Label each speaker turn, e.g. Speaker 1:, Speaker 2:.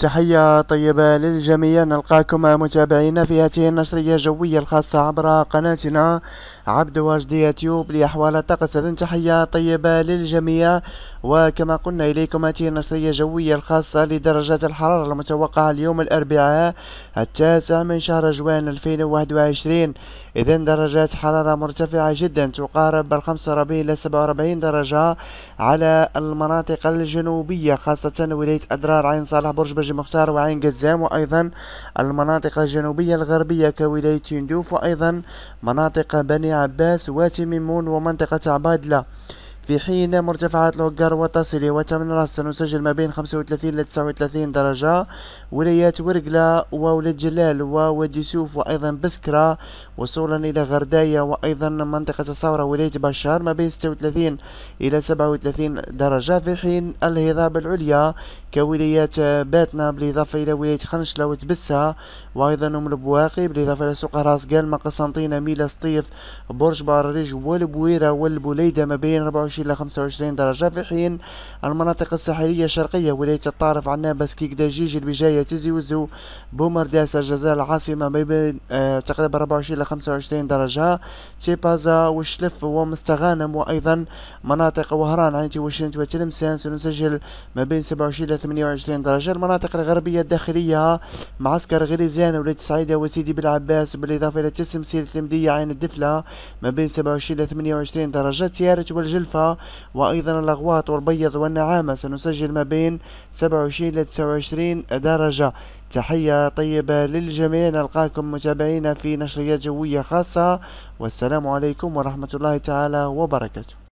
Speaker 1: تحية طيبة للجميع نلقاكم متابعينا في هذه النشرية الجوية الخاصة عبر قناتنا عبد واجد يوتيوب لأحوال الطقس تحية طيبة للجميع وكما قلنا إليكم هذه النشرية الجوية الخاصة لدرجات الحرارة المتوقعة اليوم الأربعاء التاسع من شهر جوان 2021 إذا درجات حرارة مرتفعة جدا تقارب ال 45 إلى 47 درجة على المناطق الجنوبية خاصة ولاية أدرار عين صالح برج مختار وعين قزام وأيضا المناطق الجنوبية الغربية كولاية تندوف وأيضا مناطق بني عباس وتميمون ميمون ومنطقة عبادلة في حين مرتفعات الهجر وتصل وتمن راس سنسجل ما بين 35 إلى 39 درجة ولايات ورقلة وولد جلال ووادي سوف وأيضا بسكرة وصولا إلى غرداية وأيضا منطقة الصورة ولاية بشار ما بين 36 إلى 37 درجة في حين الهضاب العليا كولايات باتنا بالإضافة إلى ولاية خنشلة وتبسة وأيضا أم البواقي بالإضافة إلى سوق راس قالما قسنطينة ميلا سطيف برج بارريج والبويرة والبوليدة ما بين 24 إلى 25 درجة في حين المناطق الساحلية الشرقية ولاية الطارف عنابة بسكيك دجيج البجاية تيزي وزو بومرداس الجزائر العاصمة ما بين آه، تقريبا 24 إلى 25 درجة تيبازا وشلف ومستغانم وأيضا مناطق وهران عينتي وشنت وتلمسان سنسجل ما بين 27 إلى 28 درجة المناطق الغربية الداخلية معسكر غريزان ولاية السعيدة وسيدي بالعباس بالإضافة إلى تسمسيل التمدية عين الدفلة ما بين 27 إلى 28 درجة تيارت والجلفة وأيضا الأغواط والبيض والنعامة سنسجل ما بين 27 إلى 29 درجة تحية طيبة للجميع نلقاكم متابعينا في نشريات جوية خاصة والسلام عليكم ورحمة الله تعالى وبركاته